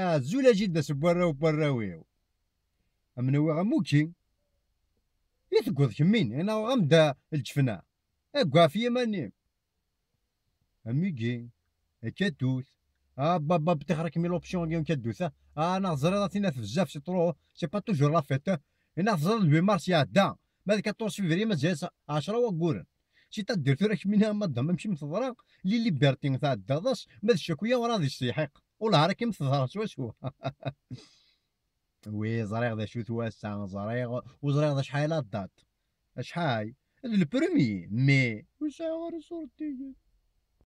آه، زولا جدا سبورا وبرا ويو امنا غموكي يثقوض إيه كمين انا غمدا الجفنا اقوا إيه في يماني اميكي إيه كدوث اه بابا بتخرك مي لوبسيون ديال كدوث آه. آه، انا انا زراتينا في بزاف سي ترو سي با توجور لا فيت انا زر لو مارس يا دا مالك 14 فيفري مازال 10 وقور شي تدير تراك منها ما ضممش مثضرا لي ليبرتي تاع الداداش ما الشكويه وراضي الصحيق والهار كيما تظهر شو هو وي زريغ ذا شو توسع زريغ وزريغ ذا شحال دات شحال البرومي مي وش عارف صورتي